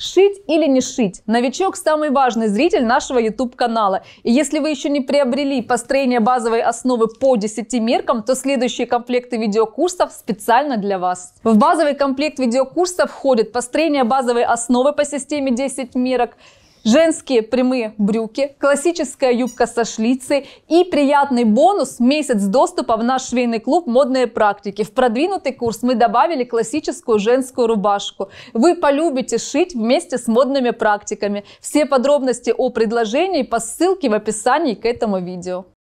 Шить или не шить? Новичок – самый важный зритель нашего YouTube-канала. И если вы еще не приобрели построение базовой основы по 10 меркам, то следующие комплекты видеокурсов специально для вас. В базовый комплект видеокурса входит построение базовой основы по системе 10 мерок, женские прямые брюки, классическая юбка со шлицей и приятный бонус – месяц доступа в наш швейный клуб «Модные практики». В продвинутый курс мы добавили классическую женскую рубашку. Вы полюбите шить вместе с модными практиками. Все подробности о предложении по ссылке в описании к этому видео.